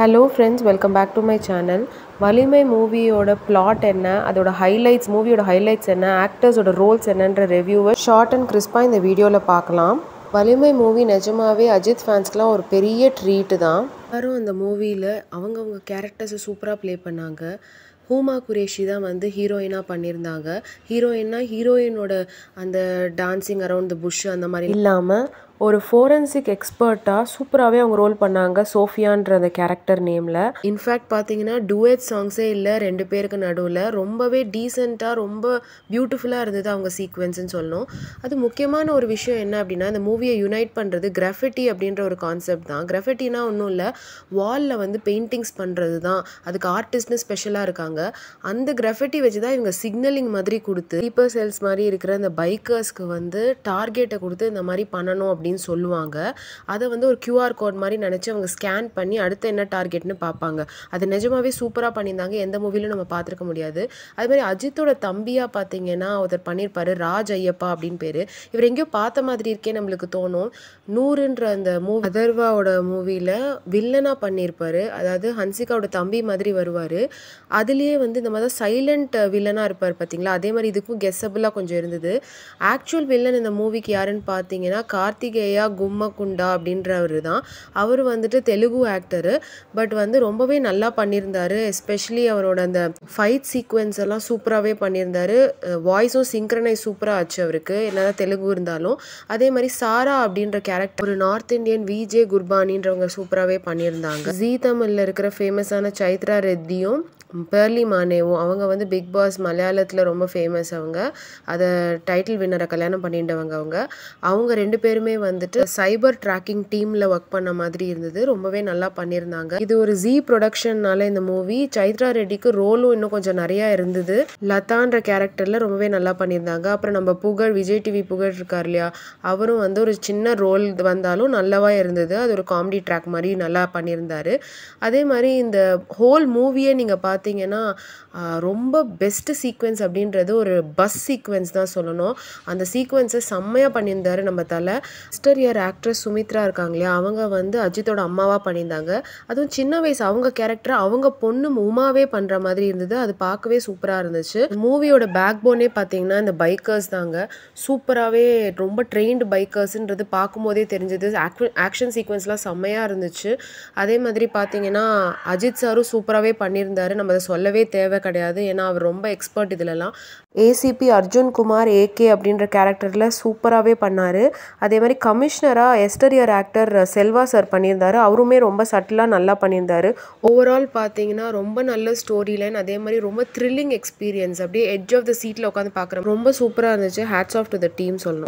hello friends welcome back to my channel Valimai மூவியோட plot என்ன அதோட ஹைலைட்ஸ் மூவியோட ஹைலைட்ஸ் என்ன ஆக்டர்ஸோட ரோல்ஸ் என்னன்ற ரிவ்யூவை ஷார்ட் அண்ட் கிறிஸ்பாக இந்த வீடியோவில் பார்க்கலாம் வலிமை மூவி நிஜமாவே அஜித் ஃபேன்ஸ்க்கெலாம் ஒரு பெரிய ட்ரீட்டு தான் எல்லாரும் அந்த மூவியில் அவங்கவுங்க கேரக்டர்ஸை சூப்பராக ப்ளே பண்ணாங்க ஹூமா குரேஷி தான் வந்து ஹீரோயினாக பண்ணியிருந்தாங்க ஹீரோயின்னா ஹீரோயினோட அந்த டான்ஸிங் அரவுண்ட் த புஷ் அந்த மாதிரி இல்லாமல் ஒரு ஃபோரன்சிக் எக்ஸ்பர்ட்டாக சூப்பராகவே அவங்க ரோல் பண்ணாங்க சோஃபியான்ற அந்த கேரக்டர் நேமில் இன்ஃபேக்ட் பார்த்தீங்கன்னா டுவேட் சாங்ஸே இல்லை ரெண்டு பேருக்கு நடுவில் ரொம்பவே டீசெண்டாக ரொம்ப பியூட்டிஃபுல்லாக இருந்தது அவங்க சீக்வன்ஸ்னு சொல்லணும் அது முக்கியமான ஒரு விஷயம் என்ன அப்படின்னா இந்த மூவியை யுனைட் பண்ணுறது கிராஃபிட்டி அப்படின்ற ஒரு கான்செப்ட் தான் கிராஃபிட்டினா ஒன்றும் இல்லை வாலில் வந்து பெயிண்டிங்ஸ் பண்ணுறது தான் அதுக்கு ஆர்டிஸ்ட்னு ஸ்பெஷலாக இருக்காங்க அந்த கிராஃபிட்டி வச்சு தான் இவங்க சிக்னலிங் மாதிரி கொடுத்து ஸ்லீப்பர் செல்ஸ் மாதிரி இருக்கிற அந்த பைக்கர்ஸ்க்கு வந்து டார்கெட்டை கொடுத்து இந்த மாதிரி பண்ணணும் அப்படின்னு அப்படின்னு சொல்லுவாங்க அதை வந்து ஒரு கியூஆர் கோட் மாதிரி நினச்சி அவங்க ஸ்கேன் பண்ணி அடுத்து என்ன டார்கெட்னு பார்ப்பாங்க அது நிஜமாவே சூப்பராக பண்ணியிருந்தாங்க எந்த மூவிலும் நம்ம பார்த்துருக்க முடியாது அது மாதிரி அஜித்தோட தம்பியாக பார்த்தீங்கன்னா அவர் பண்ணியிருப்பாரு ராஜ் ஐயப்பா அப்படின்னு பேர் இவர் எங்கேயோ பார்த்த மாதிரி இருக்கே நம்மளுக்கு தோணும் நூறுன்ற அந்த மூவி அதர்வாவோட மூவியில் வில்லனாக பண்ணியிருப்பார் அதாவது ஹன்சிகாவோட தம்பி மாதிரி வருவார் அதுலேயே வந்து இந்த மாதிரி சைலண்ட் வில்லனாக இருப்பார் பார்த்தீங்களா அதே மாதிரி இதுக்கும் கெஸ்ஸபிளாக கொஞ்சம் இருந்தது ஆக்சுவல் வில்லன் இந்த மூவிக்கு யாருன்னு பார்த்தீங்கன்னா கார்த்திக் கார்த்திகேயா கும்மகுண்டா அப்படின்றவர் தான் அவர் வந்துட்டு தெலுங்கு ஆக்டரு பட் வந்து ரொம்பவே நல்லா பண்ணியிருந்தாரு எஸ்பெஷலி அவரோட அந்த ஃபைட் சீக்வன்ஸ் எல்லாம் சூப்பராகவே பண்ணியிருந்தாரு வாய்ஸும் சிங்க்ரனைஸ் சூப்பராக ஆச்சு அவருக்கு என்ன தெலுங்கு இருந்தாலும் அதே மாதிரி சாரா அப்படின்ற கேரக்டர் ஒரு நார்த் இந்தியன் விஜே குர்பானின்றவங்க சூப்பராகவே பண்ணியிருந்தாங்க ஜீ தமிழில் இருக்கிற ஃபேமஸான சைத்ரா ரெட்டியும் பேர்லி மானேவும் அவங்க வந்து பிக் பாஸ் மலையாளத்தில் ரொம்ப ஃபேமஸ் அவங்க அதை டைட்டில் வின்னரை கல்யாணம் பண்ணிட்டவங்க அவங்க அவங்க ரெண்டு பேருமே வந்துட்டு சைபர் ட்ராக்கிங் டீமில் ஒர்க் பண்ண மாதிரி இருந்தது ரொம்பவே நல்லா பண்ணியிருந்தாங்க இது ஒரு ஜி ப்ரொடக்ஷன்னால இந்த மூவி சைத்ரா ரெட்டிக்கு ரோலும் இன்னும் கொஞ்சம் நிறையா இருந்தது லதான்ற கேரக்டரில் ரொம்பவே நல்லா பண்ணியிருந்தாங்க அப்புறம் நம்ம புகழ் விஜய் டிவி புகழ் இருக்கார் இல்லையா அவரும் வந்து ஒரு சின்ன ரோல் வந்தாலும் நல்லவா இருந்தது அது ஒரு காமெடி ட்ராக் மாதிரி நல்லா பண்ணியிருந்தாரு அதே மாதிரி இந்த ஹோல் மூவியை நீங்கள் பார்த்து பார்த்தீங்கன்னா ரொம்ப பெஸ்ட்டு சீக்வென்ஸ் அப்படின்றது ஒரு பஸ் சீக்வென்ஸ் தான் சொல்லணும் அந்த சீக்வென்ஸை செம்மையாக பண்ணியிருந்தார் நம்ம தலை சிஸ்டர் இயர் ஆக்ட்ரஸ் சுமித்ரா இருக்காங்க இல்லையா அவங்க வந்து அஜித்தோட அம்மாவாக பண்ணியிருந்தாங்க அதுவும் சின்ன வயசு அவங்க கேரக்டர் அவங்க பொண்ணு உமாவே பண்ணுற மாதிரி இருந்தது அது பார்க்கவே சூப்பராக இருந்துச்சு மூவியோட பேக் போனே பார்த்தீங்கன்னா இந்த பைக்கர்ஸ் தாங்க சூப்பராகவே ரொம்ப ட்ரெயின்டு பைக்கர்ஸ்ன்றது பார்க்கும்போதே தெரிஞ்சது ஆக்ஷன் சீக்வன்ஸ்லாம் செம்மையாக இருந்துச்சு அதே மாதிரி பார்த்தீங்கன்னா அஜித் சாரும் சூப்பராகவே பண்ணியிருந்தாரு நம்ம நம்ம அதை சொல்லவே தேவை கிடையாது ஏன்னா அவர் ரொம்ப எக்ஸ்பர்ட் இதிலலாம் ஏசிபி அர்ஜுன் குமார் ஏகே அப்படின்ற கேரக்டரில் சூப்பராகவே பண்ணார் அதே மாதிரி கமிஷனராக எஸ்டரியர் ஆக்டர் செல்வா சார் பண்ணியிருந்தார் அவருமே ரொம்ப சட்டிலாக நல்லா பண்ணியிருந்தார் ஓவரால் பார்த்தீங்கன்னா ரொம்ப நல்ல ஸ்டோரி லைன் அதே மாதிரி ரொம்ப த்ரில்லிங் எக்ஸ்பீரியன்ஸ் அப்படியே எட்ஜ் ஆஃப் த சீட்டில் உட்காந்து பார்க்குறோம் ரொம்ப சூப்பராக இருந்துச்சு hats off to the team சொல்லணும்